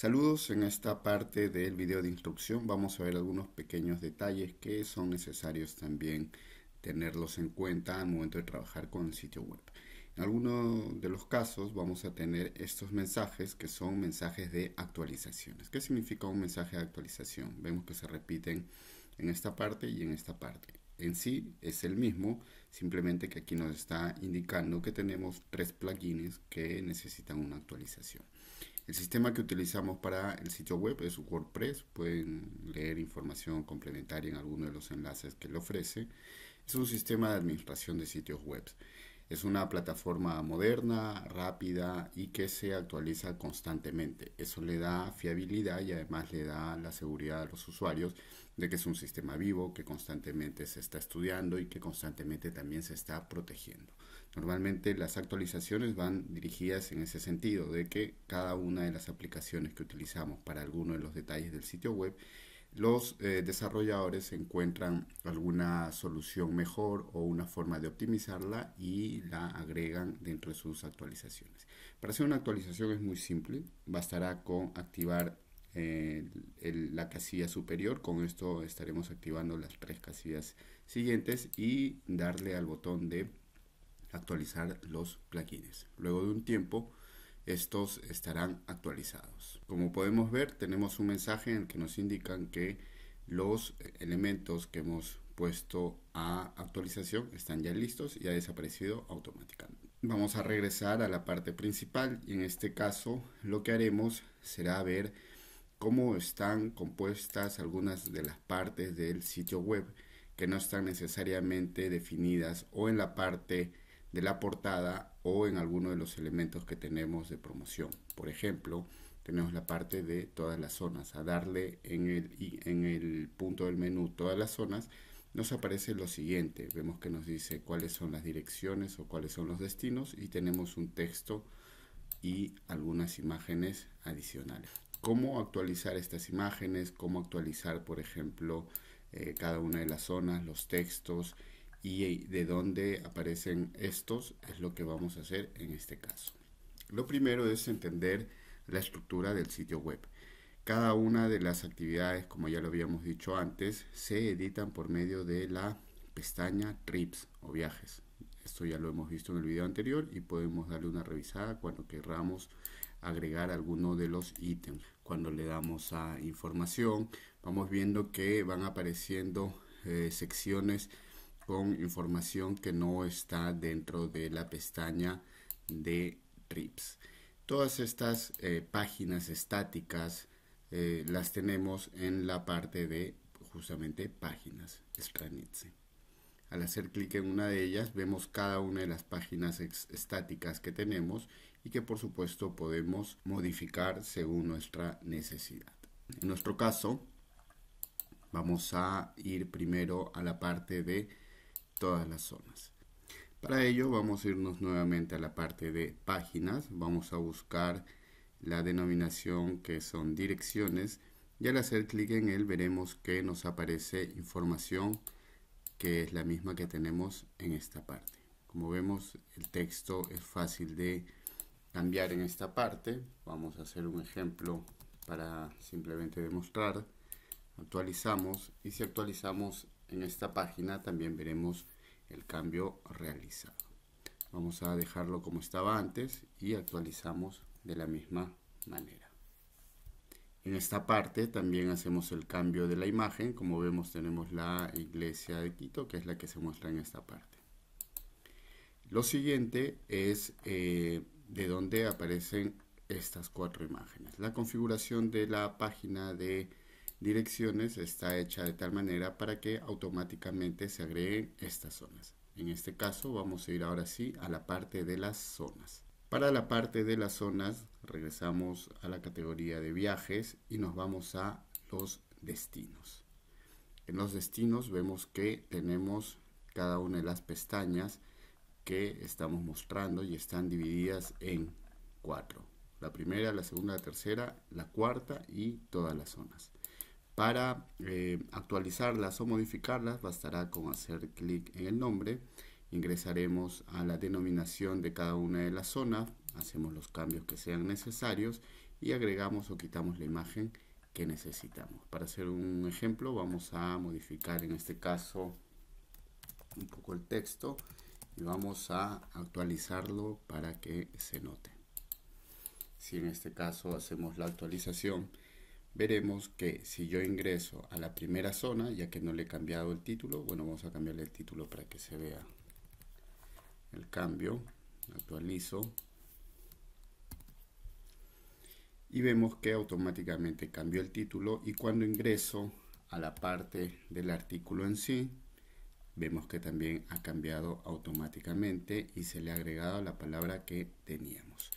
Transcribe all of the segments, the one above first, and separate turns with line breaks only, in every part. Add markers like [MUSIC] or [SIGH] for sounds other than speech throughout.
Saludos, en esta parte del video de instrucción vamos a ver algunos pequeños detalles que son necesarios también tenerlos en cuenta al momento de trabajar con el sitio web. En algunos de los casos vamos a tener estos mensajes que son mensajes de actualizaciones. ¿Qué significa un mensaje de actualización? Vemos que se repiten en esta parte y en esta parte en sí es el mismo, simplemente que aquí nos está indicando que tenemos tres plugins que necesitan una actualización. El sistema que utilizamos para el sitio web es WordPress, pueden leer información complementaria en alguno de los enlaces que le ofrece. Es un sistema de administración de sitios web. Es una plataforma moderna, rápida y que se actualiza constantemente. Eso le da fiabilidad y además le da la seguridad a los usuarios de que es un sistema vivo que constantemente se está estudiando y que constantemente también se está protegiendo. Normalmente las actualizaciones van dirigidas en ese sentido, de que cada una de las aplicaciones que utilizamos para alguno de los detalles del sitio web los eh, desarrolladores encuentran alguna solución mejor o una forma de optimizarla y la agregan dentro de sus actualizaciones. Para hacer una actualización es muy simple, bastará con activar eh, la casilla superior, con esto estaremos activando las tres casillas siguientes y darle al botón de actualizar los plugins. Luego de un tiempo estos estarán actualizados. Como podemos ver, tenemos un mensaje en el que nos indican que los elementos que hemos puesto a actualización están ya listos y ha desaparecido automáticamente. Vamos a regresar a la parte principal y en este caso lo que haremos será ver cómo están compuestas algunas de las partes del sitio web que no están necesariamente definidas o en la parte de la portada en alguno de los elementos que tenemos de promoción. Por ejemplo, tenemos la parte de todas las zonas. A darle en el, en el punto del menú todas las zonas, nos aparece lo siguiente. Vemos que nos dice cuáles son las direcciones o cuáles son los destinos y tenemos un texto y algunas imágenes adicionales. Cómo actualizar estas imágenes, cómo actualizar, por ejemplo, eh, cada una de las zonas, los textos y de dónde aparecen estos es lo que vamos a hacer en este caso. Lo primero es entender la estructura del sitio web. Cada una de las actividades, como ya lo habíamos dicho antes, se editan por medio de la pestaña Trips o Viajes. Esto ya lo hemos visto en el video anterior y podemos darle una revisada cuando querramos agregar alguno de los ítems. Cuando le damos a información, vamos viendo que van apareciendo eh, secciones con información que no está dentro de la pestaña de trips. Todas estas eh, páginas estáticas eh, las tenemos en la parte de justamente páginas Stranitze. Al hacer clic en una de ellas vemos cada una de las páginas estáticas que tenemos y que por supuesto podemos modificar según nuestra necesidad. En nuestro caso vamos a ir primero a la parte de todas las zonas. Para ello vamos a irnos nuevamente a la parte de páginas, vamos a buscar la denominación que son direcciones y al hacer clic en él veremos que nos aparece información que es la misma que tenemos en esta parte. Como vemos el texto es fácil de cambiar en esta parte, vamos a hacer un ejemplo para simplemente demostrar, actualizamos y si actualizamos en esta página también veremos el cambio realizado. Vamos a dejarlo como estaba antes y actualizamos de la misma manera. En esta parte también hacemos el cambio de la imagen. Como vemos tenemos la iglesia de Quito, que es la que se muestra en esta parte. Lo siguiente es eh, de dónde aparecen estas cuatro imágenes. La configuración de la página de direcciones está hecha de tal manera para que automáticamente se agreguen estas zonas. En este caso vamos a ir ahora sí a la parte de las zonas. Para la parte de las zonas regresamos a la categoría de viajes y nos vamos a los destinos. En los destinos vemos que tenemos cada una de las pestañas que estamos mostrando y están divididas en cuatro. La primera, la segunda, la tercera, la cuarta y todas las zonas. Para eh, actualizarlas o modificarlas bastará con hacer clic en el nombre, ingresaremos a la denominación de cada una de las zonas, hacemos los cambios que sean necesarios y agregamos o quitamos la imagen que necesitamos. Para hacer un ejemplo vamos a modificar en este caso un poco el texto y vamos a actualizarlo para que se note. Si en este caso hacemos la actualización, veremos que si yo ingreso a la primera zona, ya que no le he cambiado el título, bueno, vamos a cambiarle el título para que se vea el cambio, actualizo y vemos que automáticamente cambió el título y cuando ingreso a la parte del artículo en sí, vemos que también ha cambiado automáticamente y se le ha agregado la palabra que teníamos.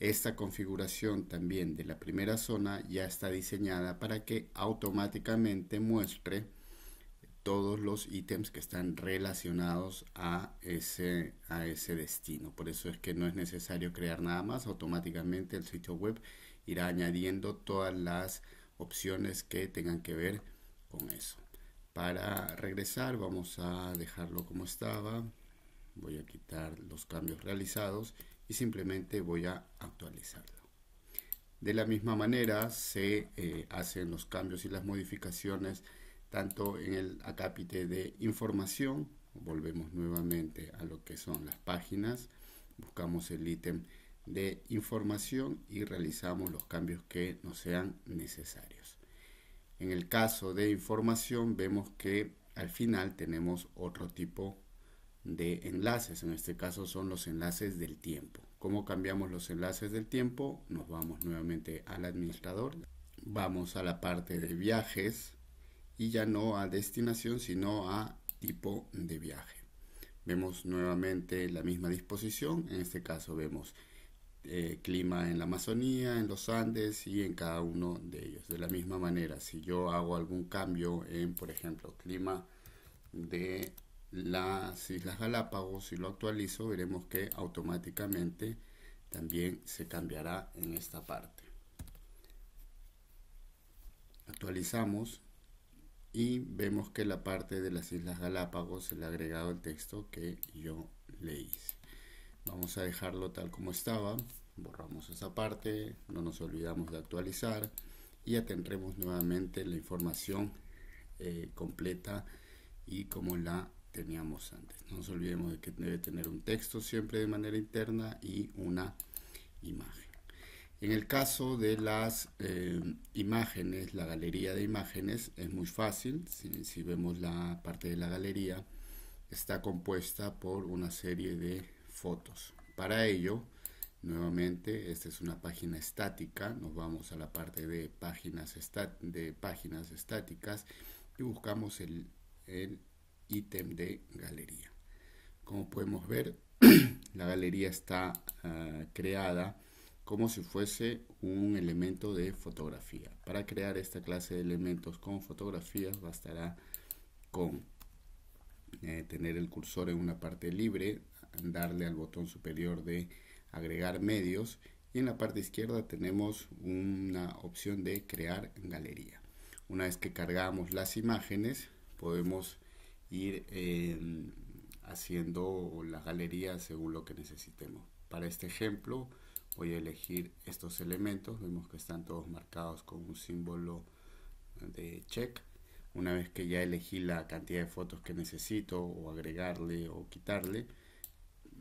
Esta configuración también de la primera zona ya está diseñada para que automáticamente muestre todos los ítems que están relacionados a ese, a ese destino. Por eso es que no es necesario crear nada más, automáticamente el sitio web irá añadiendo todas las opciones que tengan que ver con eso. Para regresar vamos a dejarlo como estaba, voy a quitar los cambios realizados y simplemente voy a actualizarlo. De la misma manera se eh, hacen los cambios y las modificaciones tanto en el acápite de información, volvemos nuevamente a lo que son las páginas, buscamos el ítem de información y realizamos los cambios que nos sean necesarios. En el caso de información vemos que al final tenemos otro tipo de enlaces. En este caso son los enlaces del tiempo. ¿Cómo cambiamos los enlaces del tiempo? Nos vamos nuevamente al administrador. Vamos a la parte de viajes y ya no a destinación sino a tipo de viaje. Vemos nuevamente la misma disposición. En este caso vemos eh, clima en la Amazonía, en los Andes y en cada uno de ellos. De la misma manera, si yo hago algún cambio en, por ejemplo, clima de las Islas Galápagos, si lo actualizo, veremos que automáticamente también se cambiará en esta parte. Actualizamos y vemos que la parte de las Islas Galápagos se le ha agregado el texto que yo leí Vamos a dejarlo tal como estaba, borramos esa parte, no nos olvidamos de actualizar y ya tendremos nuevamente la información eh, completa y como la teníamos antes. No nos olvidemos de que debe tener un texto siempre de manera interna y una imagen. En el caso de las eh, imágenes, la galería de imágenes es muy fácil. Si, vemos la parte de la galería, está compuesta por una serie de fotos. Para ello, Nuevamente, esta es una página estática. Nos vamos a la parte de páginas, de páginas estáticas y buscamos el, el ítem de galería. Como podemos ver, [CLEARS THROAT] la galería está ah, creada como si fuese un elemento de fotografía. Para crear esta clase de elementos con fotografías bastará con eh, tener el cursor en una parte libre, darle al botón superior de agregar medios y en la parte izquierda tenemos una opción de crear galería. Una vez que cargamos las imágenes podemos ir eh, haciendo la galería según lo que necesitemos. Para este ejemplo voy a elegir estos elementos, vemos que están todos marcados con un símbolo de check. Una vez que ya elegí la cantidad de fotos que necesito o agregarle o quitarle,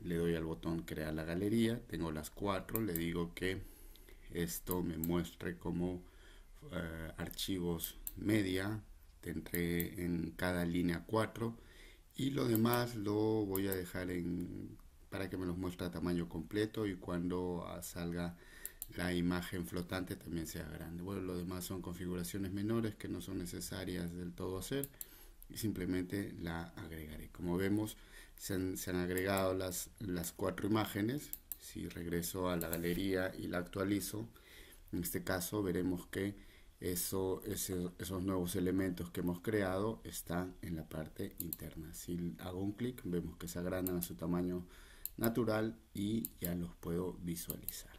le doy al botón crear la galería, tengo las cuatro, le digo que esto me muestre como eh, archivos media entré en cada línea 4 y lo demás lo voy a dejar en para que me los muestre a tamaño completo y cuando salga la imagen flotante también sea grande. Bueno, lo demás son configuraciones menores que no son necesarias del todo hacer y simplemente la agregaré. Como vemos, se han, agregado las, las cuatro imágenes. Si regreso a la galería y la actualizo, en este caso veremos que eso, esos nuevos elementos que hemos creado están en la parte interna. Si hago un clic, vemos que se agrandan a su tamaño natural y ya los puedo visualizar.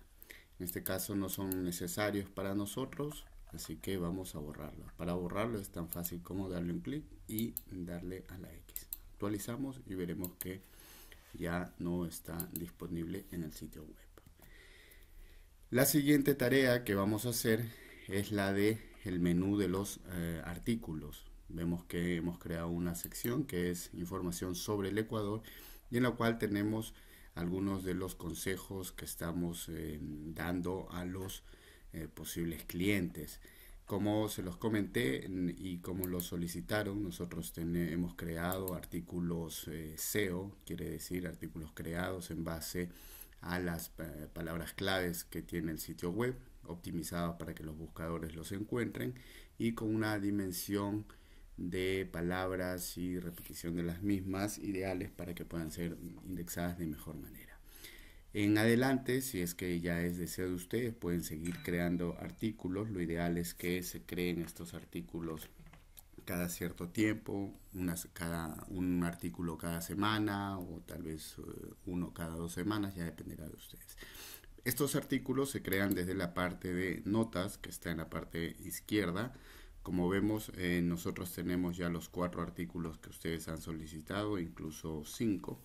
En este caso no son necesarios para nosotros, así que vamos a borrarlos. Para borrarlos es tan fácil como darle un clic y darle a la X. Actualizamos y veremos que ya no está disponible en el sitio web. La siguiente tarea que vamos a hacer es la de el menú de los eh, artículos. Vemos que hemos creado una sección que es información sobre el Ecuador y en la cual tenemos algunos de los consejos que estamos eh, dando a los eh, posibles clientes. Como se los comenté y como lo solicitaron, nosotros hemos creado artículos SEO, quiere decir artículos creados en base a las palabras claves que tiene el sitio web optimizado para que los buscadores los encuentren y con una dimensión de palabras y repetición de las mismas ideales para que puedan ser indexadas de mejor manera. En adelante, si es que ya es deseo de ustedes, pueden seguir creando artículos. Lo ideal es que se creen estos artículos cada cierto tiempo, cada, un artículo cada semana o tal vez eh, uno cada dos semanas, ya dependerá de ustedes. Estos artículos se crean desde la parte de notas, que está en la parte izquierda. Como vemos, eh, nosotros tenemos ya los cuatro artículos que ustedes han solicitado, incluso cinco,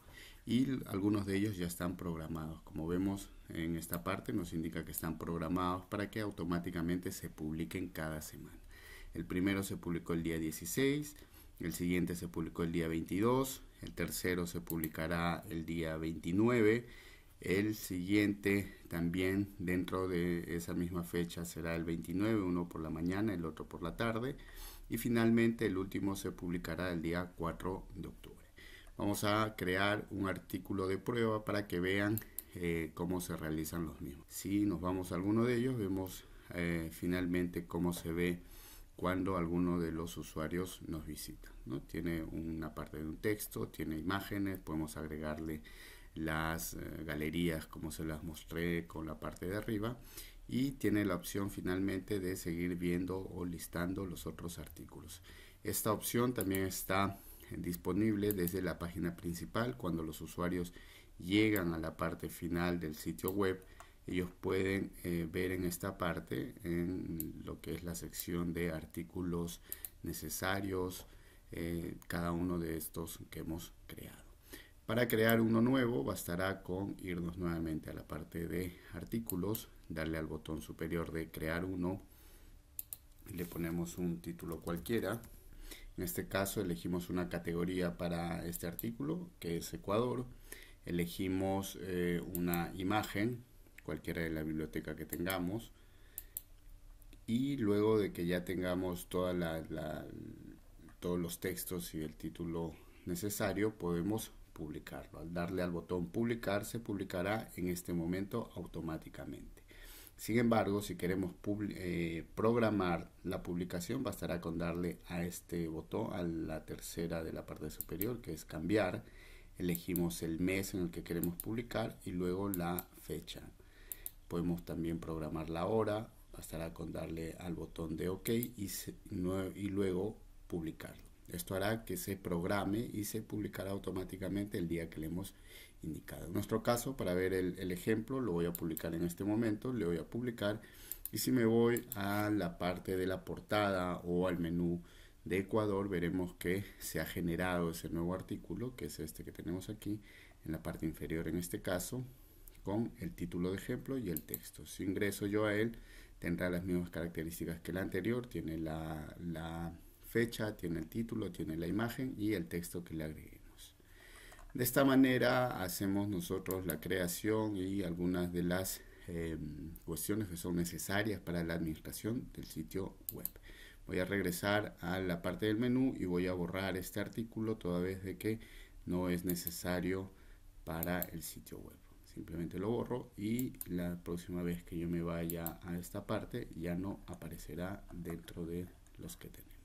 y algunos de ellos ya están programados. Como vemos en esta parte, nos indica que están programados para que automáticamente se publiquen cada semana. El primero se publicó el día 16, el siguiente se publicó el día 22, el tercero se publicará el día 29 el siguiente también dentro de esa misma fecha será el 29, uno por la mañana, el otro por la tarde. Y finalmente el último se publicará el día 4 de octubre. Vamos a crear un artículo de prueba para que vean eh, cómo se realizan los mismos. Si nos vamos a alguno de ellos, vemos eh, finalmente cómo se ve cuando alguno de los usuarios nos visita. ¿no? Tiene una parte de un texto, tiene imágenes, podemos agregarle las eh, galerías como se las mostré con la parte de arriba y tiene la opción finalmente de seguir viendo o listando los otros artículos. Esta opción también está disponible desde la página principal cuando los usuarios llegan a la parte final del sitio web ellos pueden eh, ver en esta parte en lo que es la sección de artículos necesarios eh, cada uno de estos que hemos creado para crear uno nuevo bastará con irnos nuevamente a la parte de artículos, darle al botón superior de crear uno, le ponemos un título cualquiera. En este caso elegimos una categoría para este artículo que es Ecuador. Elegimos eh, una imagen, cualquiera de la biblioteca que tengamos. Y luego de que ya tengamos todos los textos y el título necesario, podemos al darle al botón publicar, se publicará en este momento automáticamente. Sin embargo, si queremos eh, programar la publicación, bastará con darle a este botón, a la tercera de la parte superior, que es cambiar. Elegimos el mes en el que queremos publicar y luego la fecha. Podemos también programar la hora, bastará con darle al botón de OK y, y luego publicarlo. Esto hará que se programe y se publicará automáticamente el día que le hemos indicado. En nuestro caso, para ver el, ejemplo, lo voy a publicar en este momento, le voy a publicar y si me voy a la parte de la portada o al menú de Ecuador, veremos que se ha generado ese nuevo artículo, que es este que tenemos aquí, en la parte inferior en este caso, con el título de ejemplo y el texto. Si ingreso yo a él, tendrá las mismas características que el anterior, tiene la fecha, tiene el título, tiene la imagen y el texto que le agreguemos. De esta manera hacemos nosotros la creación y algunas de las em, cuestiones que son necesarias para la administración del sitio web. Voy a regresar a la parte del menú y voy a borrar este artículo toda vez de que no es necesario para el sitio web. Simplemente lo borro y la próxima vez que yo me vaya a esta parte ya no aparecerá dentro de los que tenemos.